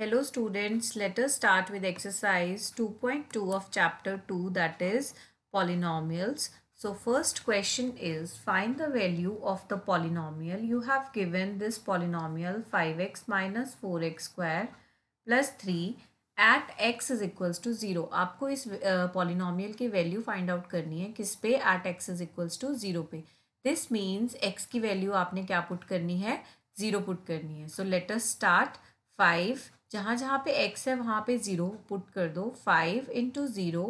Hello students, let us start with exercise 2.2 of chapter 2 that is polynomials. So first question is find the value of the polynomial. You have given this polynomial 5x minus 4x square plus 3 at x is equals to 0. आपको इस polynomial की value find out करनी है किस पे at x is equals to 0 पे. This means x की value आपने क्या put करनी है 0 put करनी है. So let us start. Five जहाँ जहाँ पे एक्स है वहाँ पे ज़ीरो पुट कर दो five into zero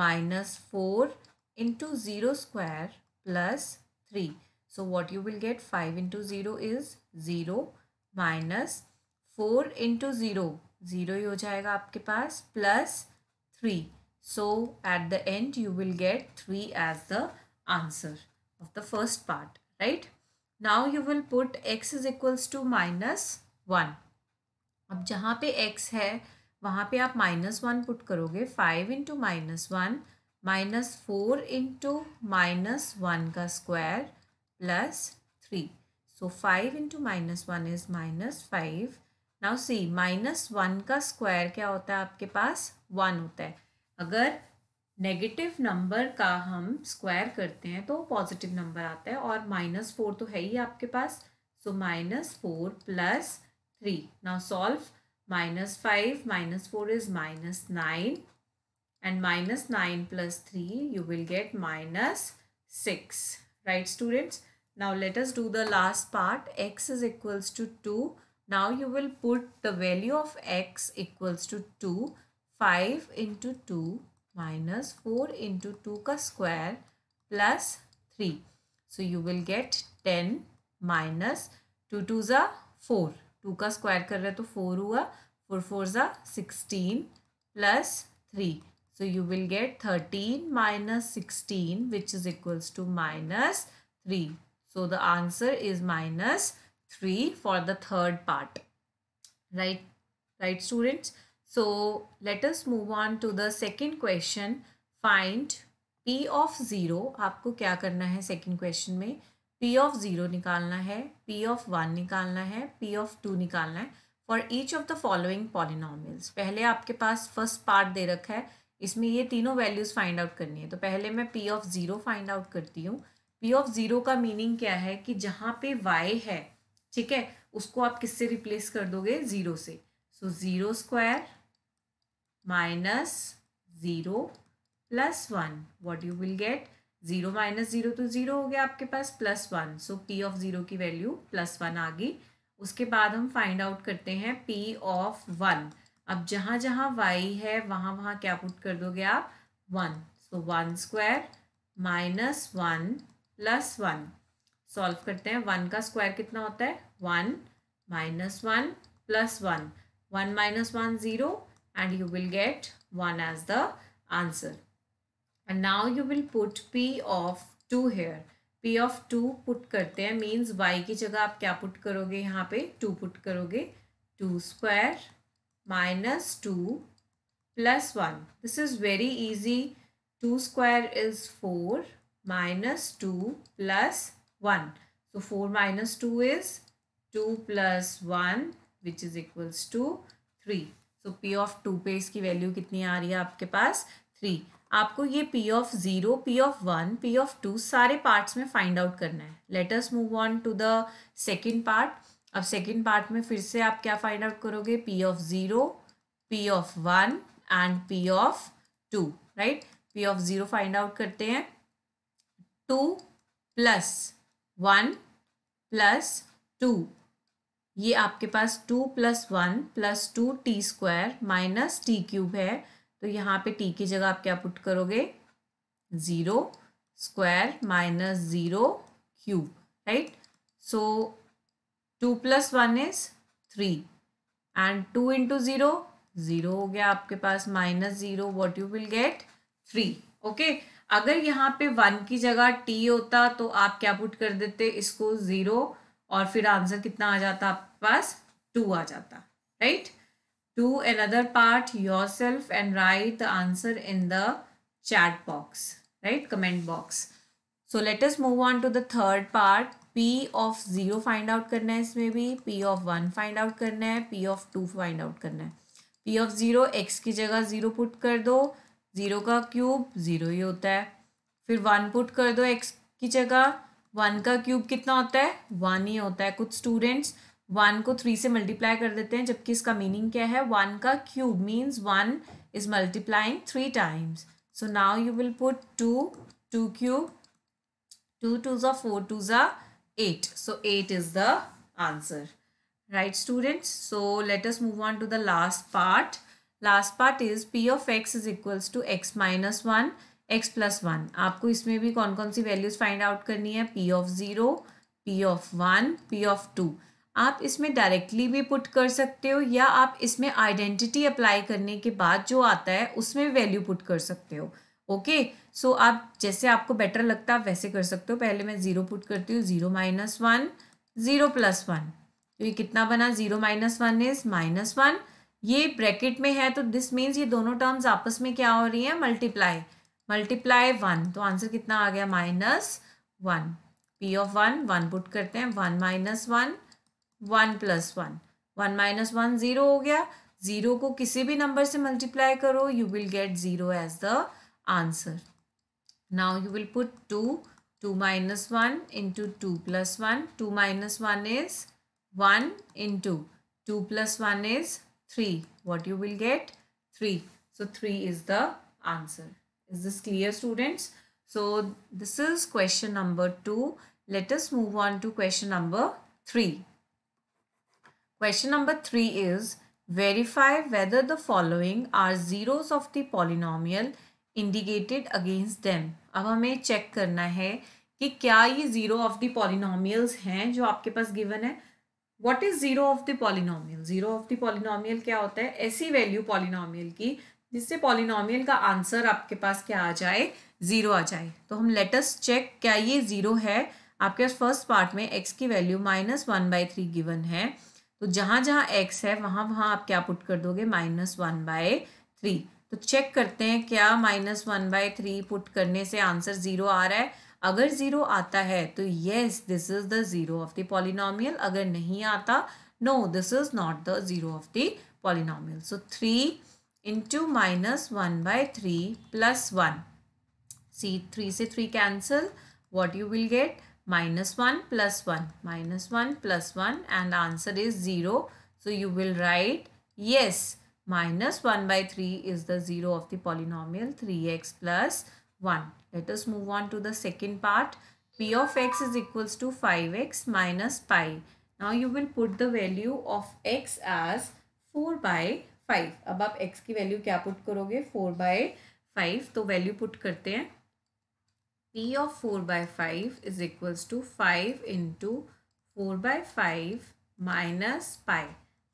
minus four into zero square plus three so what you will get five into zero is zero minus four into zero zero ही हो जाएगा आपके पास plus three so at the end you will get three as the answer of the first part right now you will put x is equals to minus one अब जहाँ पे x है वहाँ पे आप माइनस वन पुट करोगे five into minus one minus four into minus one का square plus three so five into minus one is minus five now see minus one का स्क्वायर क्या होता है आपके पास वन होता है अगर नेगेटिव नंबर का हम स्क्वायर करते हैं तो पॉजिटिव नंबर आता है और माइनस फोर तो है ही आपके पास so minus four plus 3. Now solve minus 5 minus 4 is minus 9 and minus 9 plus 3 you will get minus 6. Right students? Now let us do the last part. x is equals to 2. Now you will put the value of x equals to 2. 5 into 2 minus 4 into 2 ka square plus 3. So you will get 10 minus 2 2 the 4. Two का square कर रहे हैं तो four हुआ four four ज़ा sixteen plus three so you will get thirteen minus sixteen which is equals to minus three so the answer is minus three for the third part right right students so let us move on to the second question find p of zero आपको क्या करना है second question में P of zero निकालना है P of one निकालना है P of two निकालना है for each of the following polynomials पहले आपके पास फर्स्ट पार्ट दे रखा है इसमें ये तीनों वैल्यूज़ फाइंड आउट करनी है तो पहले मैं P of zero find out करती हूँ पी ऑफ ज़ीरो का मीनिंग क्या है कि जहाँ पे वाई है ठीक है उसको आप किससे रिप्लेस कर दोगे ज़ीरो से so zero square minus zero plus one what you will get zero minus zero तो जीरो हो गया आपके पास plus one so P of zero की वैल्यू प्लस वन आ गई उसके बाद हम फाइंड आउट करते हैं पी ऑफ वन अब जहाँ जहाँ वाई है वहाँ वहाँ क्या पुट कर दोगे आप one so one square minus one plus one solve करते हैं वन का स्क्वायर कितना होता है one minus one plus one one minus one zero and you will get one as the answer and now you will put p of 2 here p of 2 put करते हैं means y की जगह आप क्या put करोगे यहाँ पे 2 put करोगे 2 square minus 2 plus 1 this is very easy 2 square is 4 minus 2 plus 1 so 4 minus 2 is 2 plus 1 which is equals to 3 so p of 2 पे इसकी वैल्यू कितनी आ रही है आपके पास 3 आपको ये P of zero P of one P of two सारे parts में फाइंड आउट करना है let's move on to the second part अब सेकेंड पार्ट में फिर से आप क्या फाइंड आउट करोगे P of zero P of one and P of two right P of zero find out करते हैं two plus one plus two ये आपके पास two plus one plus two T square minus t cube है तो यहाँ पे T की जगह आप क्या पुट करोगे zero square minus zero cube right so two plus one is three and two into zero zero हो गया आपके पास minus zero what you will get three okay अगर यहाँ पे वन की जगह टी होता तो आप क्या पुट कर देते इसको ज़ीरो और फिर आंसर कितना आ जाता आपके पास टू आ जाता right right? to another part yourself and write the answer in the chat box, right? Comment box. So let us move on to the third part. P of zero find out करना है इसमें भी P of one find out करना है P of two find out करना है P of zero x की जगह ज़ीरो पुट कर दो ज़ीरो का क्यूब ज़ीरो ही होता है फिर वन पुट कर दो एक्स की जगह वन का क्यूब कितना होता है वन ही होता है कुछ स्टूडेंट्स वन को थ्री से मल्टीप्लाई कर देते हैं जबकि इसका मीनिंग क्या है वन का cube means one is multiplying three times so now you will put two two cube two two ज़ा फोर टू ज़ा eight so eight is the answer right students so let us move on to the last part last part is P of x is equals to x minus one x plus one आपको इसमें भी कौन कौन सी values find out करनी है P of zero P of one P of two आप इसमें directly भी पुट कर सकते हो या आप इसमें आइडेंटिटी अप्लाई करने के बाद जो आता है उसमें वैल्यू पुट कर सकते हो ओके सो so आप जैसे आपको बेटर लगता है आप वैसे कर सकते हो पहले मैं ज़ीरो पुट करती हूँ zero minus one zero plus one तो ये कितना बना zero minus one is minus one ये ब्रैकेट में है तो दिस मीन्स ये दोनों टर्म्स आपस में क्या हो रही है मल्टीप्लाई मल्टीप्लाई वन तो आंसर कितना आ गया minus one P of one one put करते हैं one minus one one plus one one minus one zero हो गया जीरो को किसी भी नंबर से मल्टीप्लाई करो you will get zero as the answer now you will put two two minus one into two plus one two minus one is one into two plus one is three what you will get three so three is the answer is this clear students so this is question number two let's move on to question number three question number three is verify whether the following are zeros of the polynomial indicated against them अब हमें check करना है कि क्या ये zero of the polynomials हैं जो आपके पास गिवन है what is zero of the polynomial zero of the polynomial क्या होता है ऐसी वैल्यू पॉलिनोमियल की जिससे पॉलिनोमियल का आंसर आपके पास क्या आ जाए जीरो आ जाए तो हम लेटेस्ट चेक क्या ये जीरो है आपके फर्स्ट पार्ट में एक्स की value minus one by three given है तो जहाँ जहाँ एक्स है वहाँ वहाँ आप क्या पुट कर दोगे माइनस वन बाय थ्री तो चेक करते हैं क्या minus one by three put करने से आंसर ज़ीरो आ रहा है अगर ज़ीरो आता है तो yes this is the zero of the polynomial अगर नहीं आता no this is not the zero of the polynomial so three into minus one by three plus one see three से three cancel what you will get minus 1 plus 1 minus 1 plus 1 and answer is 0 so you will write yes minus 1 by 3 is the 0 of the polynomial 3x plus 1 let us move on to the second part p of x is equals to 5x minus pi now you will put the value of x as 4 by 5 अब x ki value kya put karoge 4 by 5 to value put karte hain P of 4 by 5 is equals to 5 into 4 by 5 minus pi.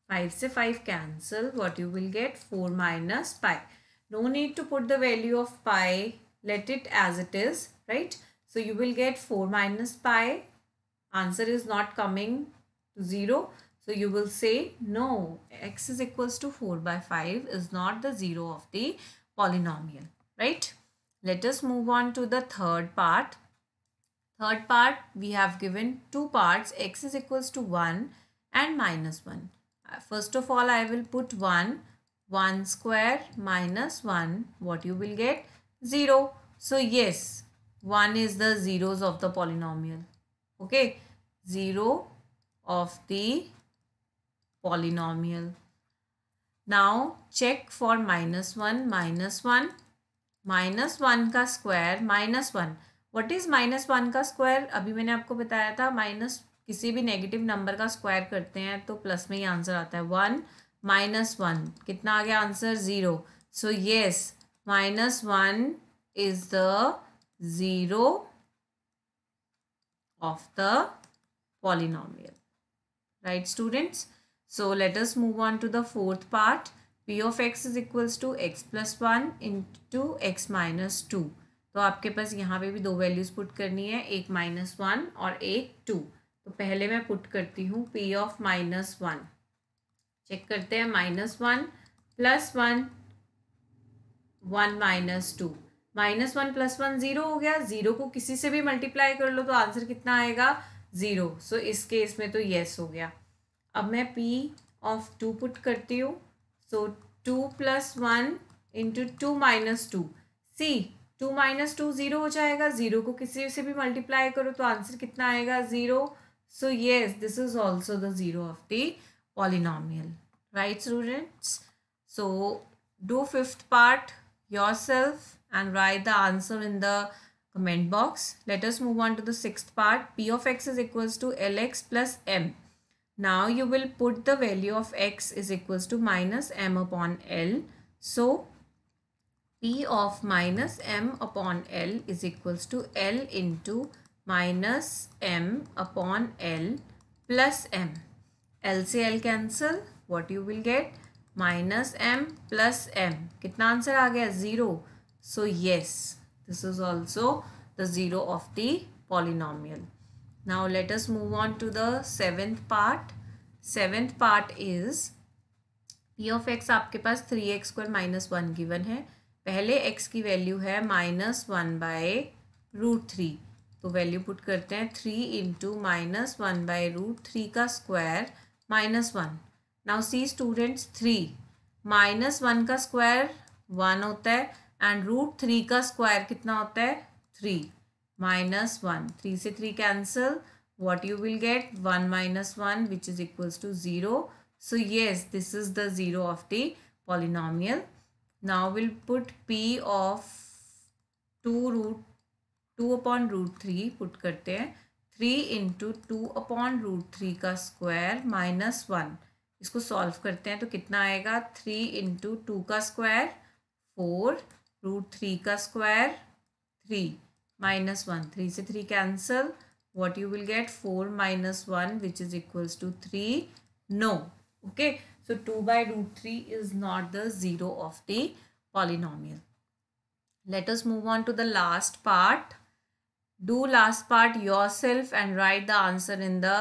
5 से 5 cancel. What you will get? 4 minus pi. No need to put the value of pi. Let it as it is. Right? So you will get 4 minus pi. Answer is not coming to 0. So you will say no. X is equals to 4 by 5 is not the 0 of the polynomial. Right? Let us move on to the third part. Third part, we have given two parts, x is equals to 1 and minus 1. Uh, first of all, I will put 1, 1 square minus 1, what you will get? 0. So, yes, 1 is the zeros of the polynomial. Okay, 0 of the polynomial. Now, check for minus 1, minus 1. Minus one का square minus one what is minus one का square अभी मैंने आपको बताया था minus किसी भी negative number का स्क्वायर करते हैं तो प्लस में ही आंसर आता है वन माइनस वन कितना आ गया answer zero so yes minus one is the zero of the polynomial right students so let move on to the fourth part P of x is equals to x plus one into x minus two तो आपके पास यहाँ पे भी दो values put करनी है एक minus one और एक टू तो पहले मैं पुट करती हूँ P of minus one check करते हैं minus one plus one one minus two minus one plus one zero हो गया ज़ीरो को किसी से भी मल्टीप्लाई कर लो तो आंसर कितना आएगा ज़ीरो सो so, इस केस में तो येस हो गया अब मैं पी ऑफ टू पुट करती हूँ so two plus one into two minus two see two minus two zero हो जाएगा ज़ीरो को किसी से भी मल्टीप्लाई करो तो आंसर कितना आएगा zero so yes this is also the zero of the polynomial right students so do fifth part yourself and write the answer in the comment box Let move on to to the sixth part. P of x is equals to Lx plus m. Now you will put the value of x is equals to minus m upon L. So P of minus m upon L is equals to L into minus m upon L plus m. LCL cancel. What you will get? Minus m plus m. कितना answer आ गया? Zero. So yes, this is also the zero of the polynomial. Now let us move on to the seventh part. Seventh part is P of x आपके पास three x square minus one given है पहले x की value है minus one by root three तो value put करते हैं three into minus one by root three का square minus one now see students three minus one का square one होता है एंड रूट थ्री का स्क्वायर कितना होता है थ्री minus 1 3 से 3 cancel what you will get 1 minus 1 which is equals to 0 so yes this is the 0 of the polynomial now we'll put p of 2 root 2 upon root 3 put करते हैं 3 into two upon root three का square minus one इसको solve करते हैं तो कितना आएगा three into two का स्क्वायर फोर रूट थ्री का स्क्वायर थ्री minus 1. 3 से 3 cancel. What you will get? 4 minus 1 which is equals to 3. No. Okay. So 2 by root 3 is not the 0 of the polynomial. Let us move on to the last part. Do last part yourself and write the answer in the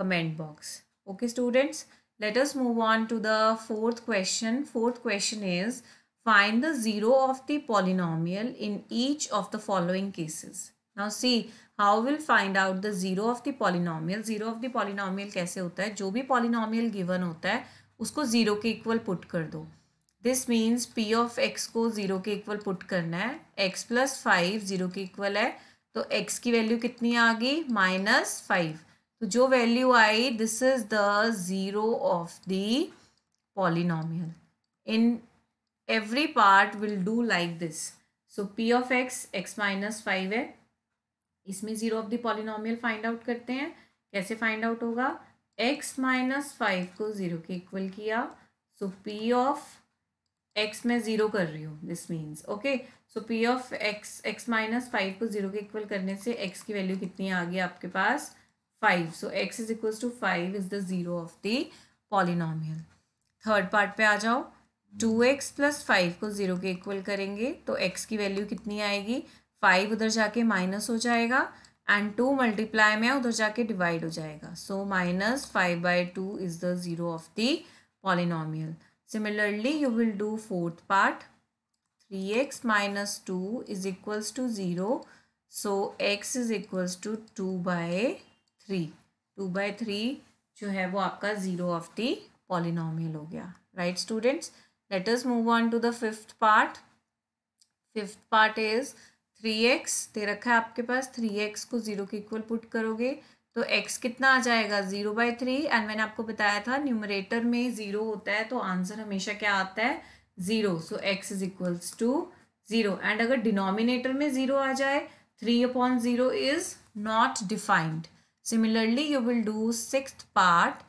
comment box. Okay students. Let us move on to the fourth question. Fourth question is Find the zero of the polynomial in each of the following cases. Now see how we'll find out the zero of the polynomial. Zero of the polynomial kaise hota hai jo bhi polynomial given hota hai usko zero ke equal put kar do this means p of x ko zero ke equal put karna hai x plus 5 zero ke equal hai to x ki value kitni aa gayi minus 5 तो जो value आई this is the zero of the polynomial in every part will do like this. So p of x, x minus five है इसमें zero of the polynomial find out करते हैं कैसे find out होगा x minus five को zero के equal किया सो p ऑफ x मैं ज़ीरो कर रही हूँ this means okay so p of x x minus five को ज़ीरो के इक्वल करने से x की वैल्यू कितनी आ गई आपके पास five so x is equal to five is the zero of the polynomial third part पे आ जाओ टू एक्स प्लस फाइव को ज़ीरो के इक्वल करेंगे तो एक्स की वैल्यू कितनी आएगी फाइव उधर जाके माइनस हो जाएगा एंड टू मल्टीप्लाई में उधर जाके डिवाइड हो जाएगा so minus five by two is the zero of the polynomial similarly you will do fourth part three x minus two is equals to zero so x is equals to two by three two by three जो है वो आपका zero of the polynomial हो गया right right, students Let us move on to the fifth part. Fifth part is 3x दे रखा है आपके पास 3x को जीरो के इक्वल पुट करोगे तो x कितना आ जाएगा जीरो बाई थ्री एंड मैंने आपको बताया था न्यूमरेटर में जीरो होता है तो आंसर हमेशा क्या आता है zero so x is equals to zero and अगर डिनोमिनेटर में जीरो आ जाए three upon zero is not defined similarly you will do six part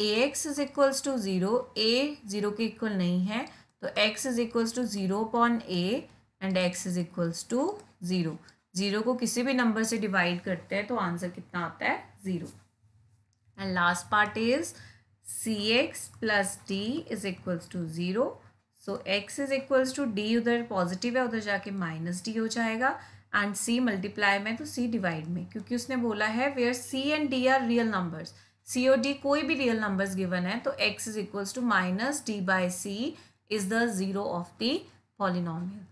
A x is equals to zero A zero के equal नहीं है तो x is equals to zero upon A and x is equals to zero zero को किसी भी number से divide करते हैं तो आंसर कितना आता है zero and last part is C x plus D is equals to zero so x is equals to D उधर पॉजिटिव है उधर जाके माइनस डी हो जाएगा एंड सी मल्टीप्लाई में तो सी डिवाइड में क्योंकि उसने बोला है where C and D are real numbers C or D कोई भी रियल नंबर्स गिवन है तो x is equals to minus D by C is the zero of the polynomial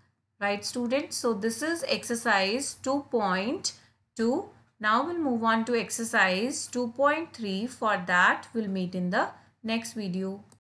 right student so this is exercise two point two now will move on to exercise two point three for that will meet in the next video